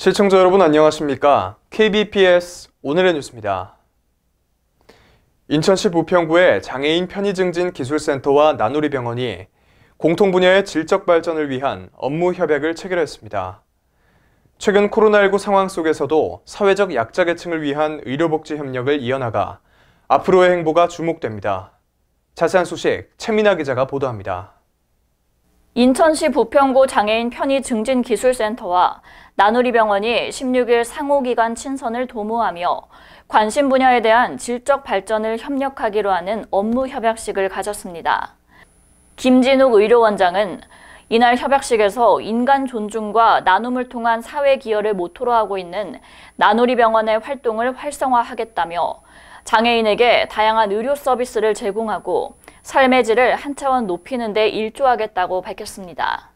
시청자 여러분 안녕하십니까? KBPS 오늘의 뉴스입니다. 인천시 부평구의 장애인 편의증진 기술센터와 나누리 병원이 공통 분야의 질적 발전을 위한 업무 협약을 체결했습니다. 최근 코로나19 상황 속에서도 사회적 약자계층을 위한 의료복지 협력을 이어나가 앞으로의 행보가 주목됩니다. 자세한 소식 최민아 기자가 보도합니다. 인천시 부평구 장애인 편의 증진 기술센터와 나누리병원이 16일 상호기관 친선을 도모하며 관심 분야에 대한 질적 발전을 협력하기로 하는 업무 협약식을 가졌습니다. 김진욱 의료원장은 이날 협약식에서 인간 존중과 나눔을 통한 사회 기여를 모토로 하고 있는 나누리병원의 활동을 활성화하겠다며 장애인에게 다양한 의료 서비스를 제공하고 삶의 질을 한 차원 높이는 데 일조하겠다고 밝혔습니다.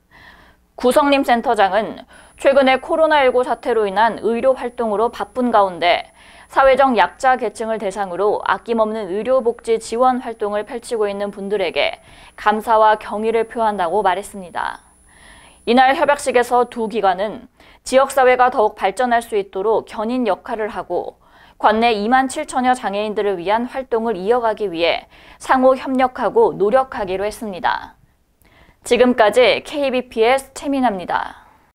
구성림 센터장은 최근에 코로나19 사태로 인한 의료 활동으로 바쁜 가운데 사회적 약자 계층을 대상으로 아낌없는 의료복지 지원 활동을 펼치고 있는 분들에게 감사와 경의를 표한다고 말했습니다. 이날 협약식에서 두 기관은 지역사회가 더욱 발전할 수 있도록 견인 역할을 하고 관내 2만 7천여 장애인들을 위한 활동을 이어가기 위해 상호 협력하고 노력하기로 했습니다. 지금까지 KBPS 최민아니다